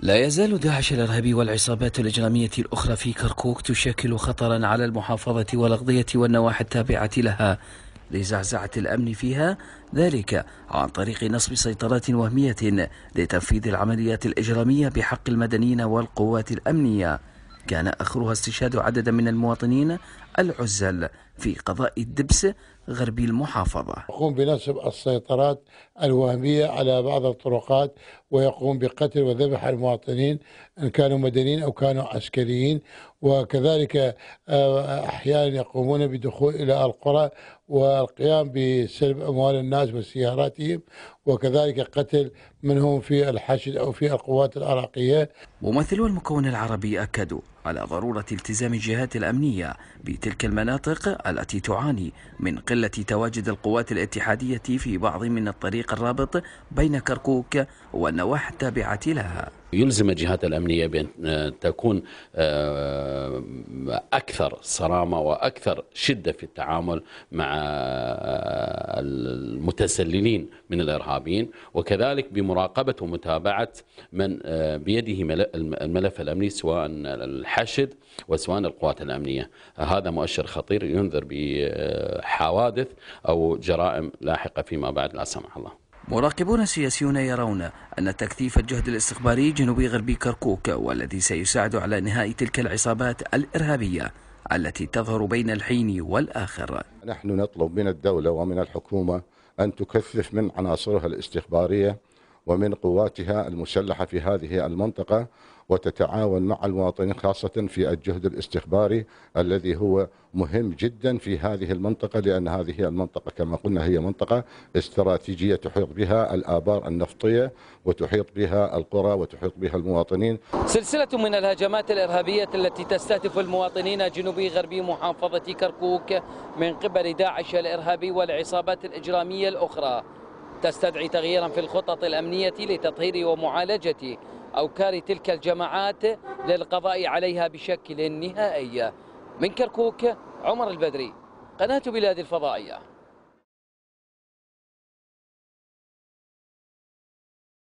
لا يزال داعش الإرهابي والعصابات الإجرامية الأخرى في كركوك تشكل خطرا على المحافظة والاغذيه والنواحي التابعة لها لزعزعة الأمن فيها ذلك عن طريق نصب سيطرات وهمية لتنفيذ العمليات الإجرامية بحق المدنيين والقوات الأمنية كان آخرها استشهاد عدد من المواطنين العزل في قضاء الدبس غربي المحافظة يقوم بنصب السيطرات الوهمية على بعض الطرقات ويقوم بقتل وذبح المواطنين إن كانوا مدنيين أو كانوا عسكريين وكذلك آه، أحيانا يقومون بدخول إلى القرى والقيام بسلب أموال الناس وسياراتهم وكذلك قتل من هم في الحشد أو في القوات العراقية ممثلو المكون العربي أكدوا على ضرورة التزام الجهات الأمنية تلك المناطق التي تعاني من قلة تواجد القوات الاتحادية في بعض من الطريق الرابط بين كركوك والنواحي التابعة لها يلزم الجهات الأمنية بأن آه، تكون آه، أكثر صرامة وأكثر شدة في التعامل مع آه، المتسللين من الإرهابيين وكذلك بمراقبة ومتابعة من آه، بيده الملف الأمني سواء الحشد وسواء القوات الأمنية هذا مؤشر خطير ينذر بحوادث أو جرائم لاحقة فيما بعد لا سمح الله مراقبون سياسيون يرون أن تكثيف الجهد الاستخباري جنوبي غربي كركوك والذي سيساعد على إنهاء تلك العصابات الإرهابية التي تظهر بين الحين والآخر نحن نطلب من الدولة ومن الحكومة أن تكثف من عناصرها الاستخبارية ومن قواتها المسلحة في هذه المنطقة وتتعاون مع المواطنين خاصة في الجهد الاستخباري الذي هو مهم جدا في هذه المنطقة لأن هذه المنطقة كما قلنا هي منطقة استراتيجية تحيط بها الآبار النفطية وتحيط بها القرى وتحيط بها المواطنين سلسلة من الهجمات الإرهابية التي تستهدف المواطنين جنوبي غربي محافظة كركوك من قبل داعش الإرهابي والعصابات الإجرامية الأخرى تستدعي تغييرا في الخطط الأمنية لتطهير ومعالجة أوكار تلك الجماعات للقضاء عليها بشكل نهائي من كركوك عمر البدري قناة بلاد الفضائية